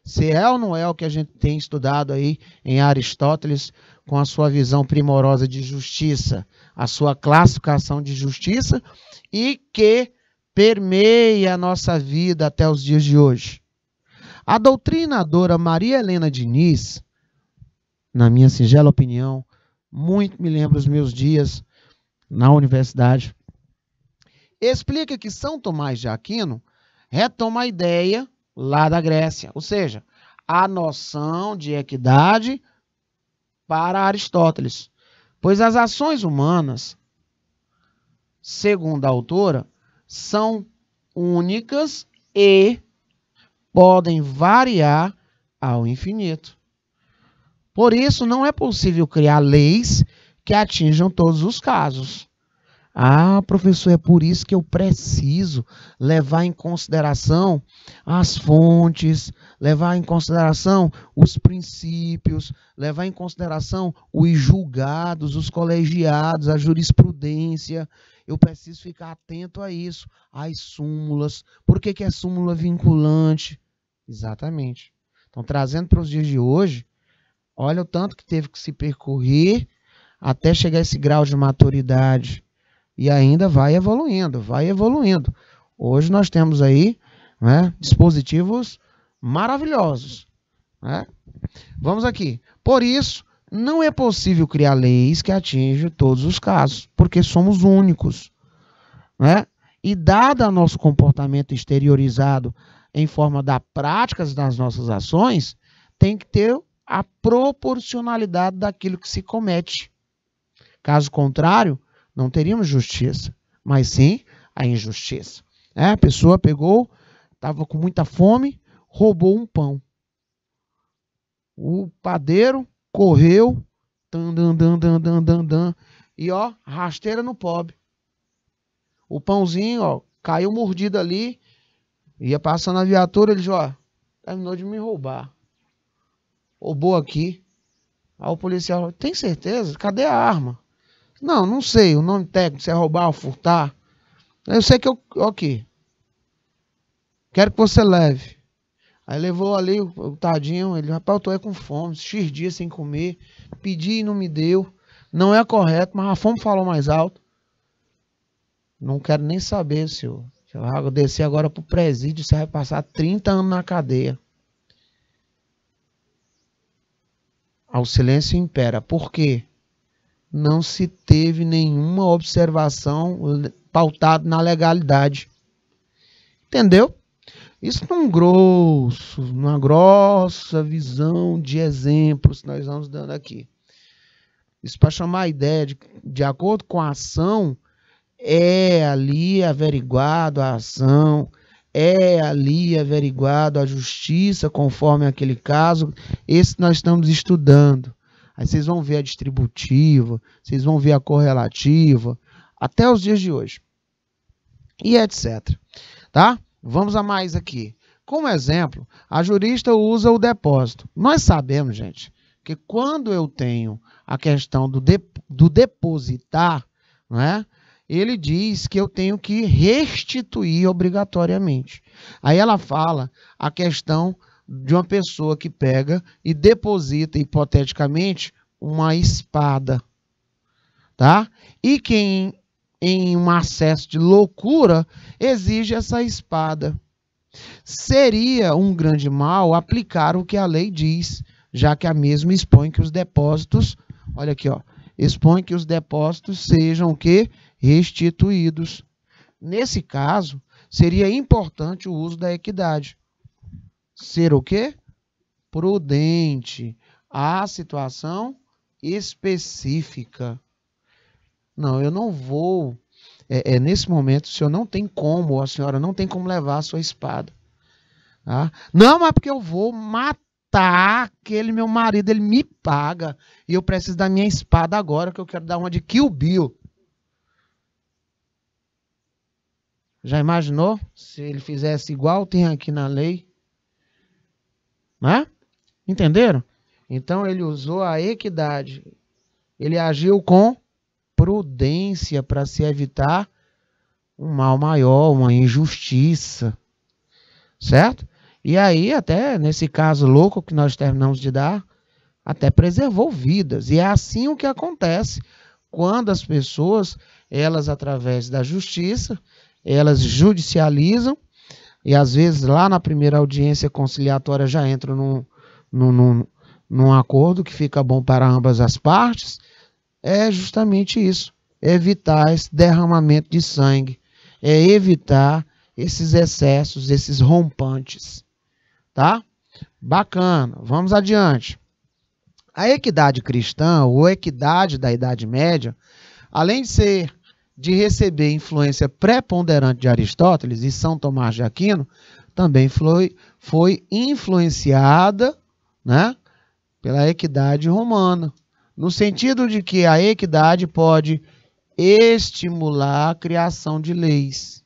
Se é ou não é o que a gente tem estudado aí em Aristóteles com a sua visão primorosa de justiça, a sua classificação de justiça e que permeia a nossa vida até os dias de hoje. A doutrinadora Maria Helena Diniz, na minha singela opinião, muito me lembra os meus dias na universidade, explica que São Tomás de Aquino retoma a ideia lá da Grécia, ou seja, a noção de equidade para Aristóteles, pois as ações humanas segundo a autora, são únicas e podem variar ao infinito. Por isso, não é possível criar leis que atinjam todos os casos. Ah, professor, é por isso que eu preciso levar em consideração as fontes, levar em consideração os princípios, levar em consideração os julgados, os colegiados, a jurisprudência. Eu preciso ficar atento a isso, às súmulas. Por que, que é súmula vinculante? Exatamente. Então, trazendo para os dias de hoje, olha o tanto que teve que se percorrer até chegar a esse grau de maturidade. E ainda vai evoluindo, vai evoluindo. Hoje nós temos aí né, dispositivos maravilhosos. Né? Vamos aqui. Por isso, não é possível criar leis que atinjam todos os casos, porque somos únicos. Né? E dado nosso comportamento exteriorizado em forma da práticas das nossas ações, tem que ter a proporcionalidade daquilo que se comete. Caso contrário, não teríamos justiça, mas sim a injustiça. É, a pessoa pegou, estava com muita fome, roubou um pão. O padeiro correu, dan, dan, dan, dan, dan, dan, dan, e ó, rasteira no pobre. O pãozinho, ó, caiu mordido ali, ia passando a viatura, ele já ó, terminou de me roubar. Roubou aqui. Aí o policial, tem certeza? Cadê a arma? Não, não sei o nome técnico, se é roubar ou furtar. Eu sei que eu, aqui, quero que você leve. Aí levou ali o, o tadinho, ele, rapaz, eu tô aí com fome, X dias sem comer, pedi e não me deu. Não é correto, mas a fome falou mais alto. Não quero nem saber, senhor. Eu vou descer agora pro presídio, você vai passar 30 anos na cadeia. Ao silêncio impera. Por quê? Não se teve nenhuma observação eh, pautada na legalidade. Entendeu? Isso num grosso, numa grossa visão de exemplos que nós estamos dando aqui. Isso para chamar a ideia de, de acordo com a ação, é ali averiguado a ação, é ali averiguado a justiça conforme aquele caso, esse nós estamos estudando. Aí vocês vão ver a distributiva, vocês vão ver a correlativa, até os dias de hoje. E etc. Tá? Vamos a mais aqui. Como exemplo, a jurista usa o depósito. Nós sabemos, gente, que quando eu tenho a questão do, de, do depositar, né? ele diz que eu tenho que restituir obrigatoriamente. Aí ela fala a questão de uma pessoa que pega e deposita hipoteticamente uma espada, tá? E quem em um acesso de loucura, exige essa espada. Seria um grande mal aplicar o que a lei diz, já que a mesma expõe que os depósitos, olha aqui, ó, expõe que os depósitos sejam que restituídos. Nesse caso, seria importante o uso da equidade. Ser o quê? Prudente à situação específica. Não, eu não vou. É, é, nesse momento, o senhor não tem como, ou a senhora não tem como levar a sua espada. Tá? Não, mas porque eu vou matar aquele meu marido, ele me paga. E eu preciso da minha espada agora, que eu quero dar uma de Kill Bill. Já imaginou? Se ele fizesse igual tem aqui na lei. Né? Entenderam? Então ele usou a equidade. Ele agiu com prudência para se evitar um mal maior, uma injustiça. Certo? E aí, até nesse caso louco que nós terminamos de dar, até preservou vidas. E é assim o que acontece quando as pessoas, elas através da justiça, elas judicializam e às vezes lá na primeira audiência conciliatória já entram num, num, num, num acordo que fica bom para ambas as partes é justamente isso: evitar esse derramamento de sangue, é evitar esses excessos, esses rompantes. Tá? Bacana, vamos adiante. A equidade cristã, ou equidade da Idade Média, além de ser de receber influência preponderante de Aristóteles e São Tomás de Aquino, também foi, foi influenciada né, pela equidade romana no sentido de que a equidade pode estimular a criação de leis.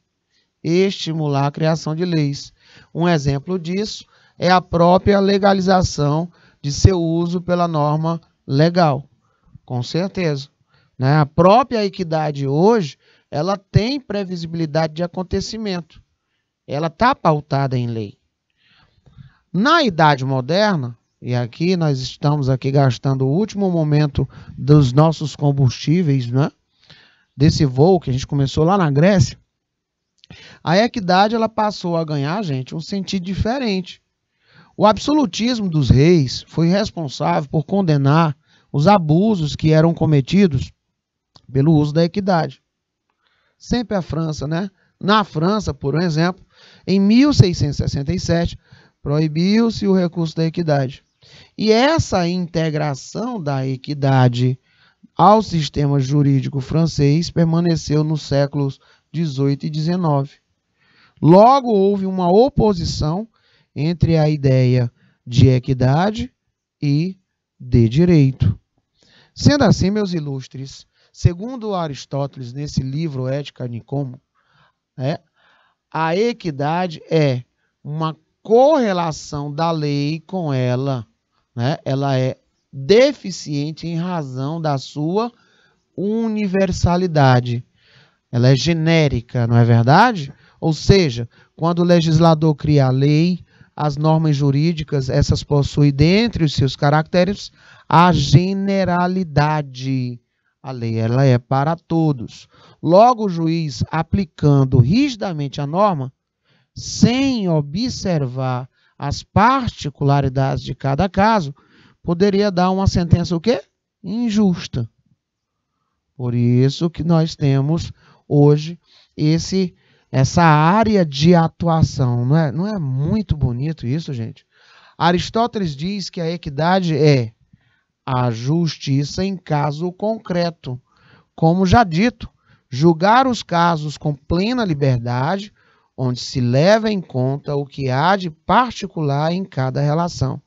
Estimular a criação de leis. Um exemplo disso é a própria legalização de seu uso pela norma legal. Com certeza. Né? A própria equidade hoje, ela tem previsibilidade de acontecimento. Ela está pautada em lei. Na idade moderna, e aqui nós estamos aqui gastando o último momento dos nossos combustíveis, né? Desse voo que a gente começou lá na Grécia. A equidade ela passou a ganhar, gente, um sentido diferente. O absolutismo dos reis foi responsável por condenar os abusos que eram cometidos pelo uso da equidade. Sempre a França, né? Na França, por exemplo, em 1667, proibiu-se o recurso da equidade. E essa integração da equidade ao sistema jurídico francês permaneceu nos séculos 18 e 19. Logo, houve uma oposição entre a ideia de equidade e de direito. Sendo assim, meus ilustres, segundo Aristóteles, nesse livro Ética Nicomo, né, a equidade é uma correlação da lei com ela né, ela é deficiente em razão da sua universalidade. Ela é genérica, não é verdade? Ou seja, quando o legislador cria a lei, as normas jurídicas, essas possuem dentre os seus caracteres a generalidade. A lei ela é para todos. Logo, o juiz, aplicando rigidamente a norma, sem observar as particularidades de cada caso, poderia dar uma sentença o quê? Injusta. Por isso que nós temos hoje esse essa área de atuação, não é? Não é muito bonito isso, gente? Aristóteles diz que a equidade é a justiça em caso concreto. Como já dito, julgar os casos com plena liberdade onde se leva em conta o que há de particular em cada relação.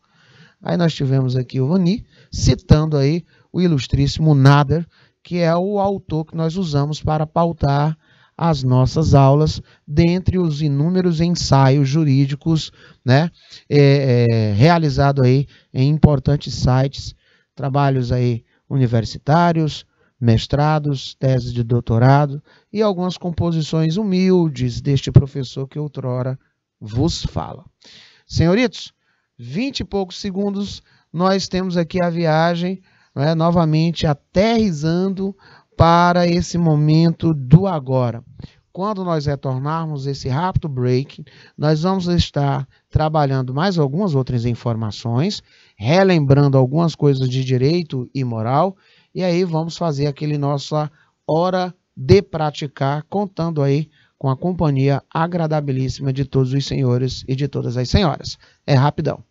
Aí nós tivemos aqui o Vani citando aí o ilustríssimo Nader, que é o autor que nós usamos para pautar as nossas aulas, dentre os inúmeros ensaios jurídicos né, é, é, realizado aí em importantes sites, trabalhos aí universitários, mestrados, teses de doutorado e algumas composições humildes deste professor que outrora vos fala. Senhoritos, vinte e poucos segundos, nós temos aqui a viagem, né, novamente aterrizando para esse momento do agora. Quando nós retornarmos esse rápido break, nós vamos estar trabalhando mais algumas outras informações, relembrando algumas coisas de direito e moral e aí vamos fazer aquele nossa hora de praticar, contando aí com a companhia agradabilíssima de todos os senhores e de todas as senhoras. É rapidão.